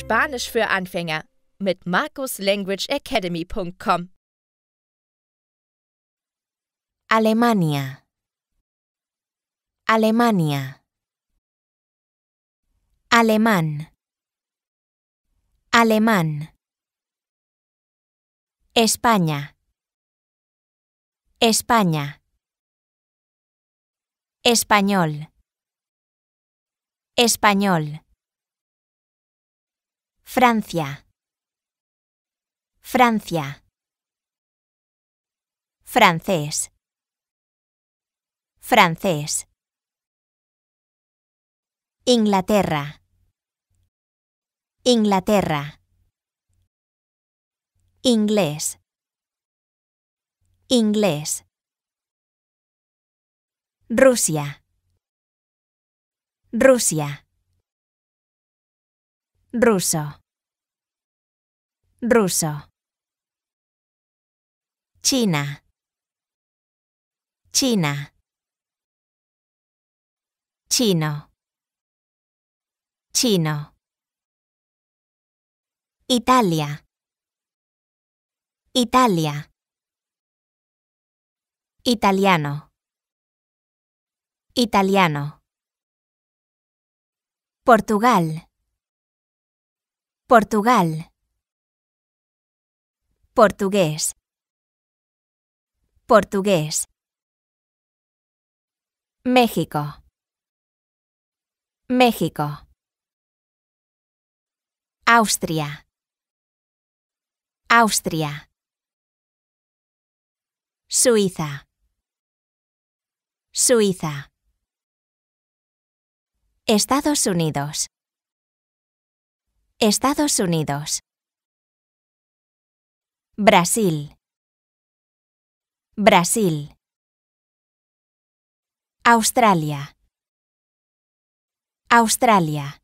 Spanisch für Anfänger mit markuslanguageacademy.com Alemania Alemania Alemán Alemán España España Español Español Francia, Francia, francés, francés, Inglaterra, Inglaterra, inglés, inglés, Rusia, Rusia, ruso ruso. China. China. Chino. Chino. Italia. Italia. Italiano. Italiano. Portugal. Portugal. Portugués. Portugués. México. México. Austria. Austria. Suiza. Suiza. Estados Unidos. Estados Unidos. Brasil. Brasil. Australia. Australia.